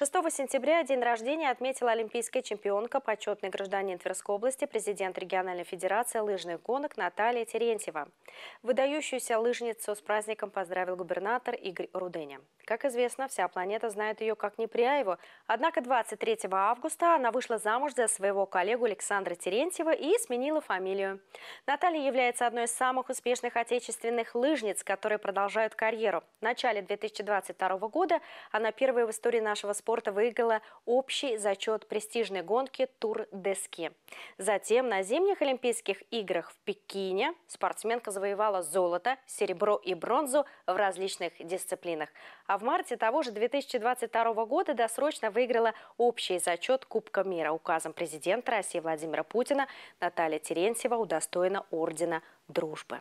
6 сентября день рождения отметила олимпийская чемпионка, почетный гражданин Тверской области, президент региональной федерации лыжных гонок Наталья Терентьева. Выдающуюся лыжницу с праздником поздравил губернатор Игорь Руденя. Как известно, вся планета знает ее как Непряеву. Однако 23 августа она вышла замуж за своего коллегу Александра Терентьева и сменила фамилию. Наталья является одной из самых успешных отечественных лыжниц, которые продолжают карьеру. В начале 2022 года она первая в истории нашего спорта спорта выиграла общий зачет престижной гонки «Тур Дески». Затем на зимних Олимпийских играх в Пекине спортсменка завоевала золото, серебро и бронзу в различных дисциплинах. А в марте того же 2022 года досрочно выиграла общий зачет Кубка мира. Указом президента России Владимира Путина Наталья Терентьева удостоена Ордена Дружбы.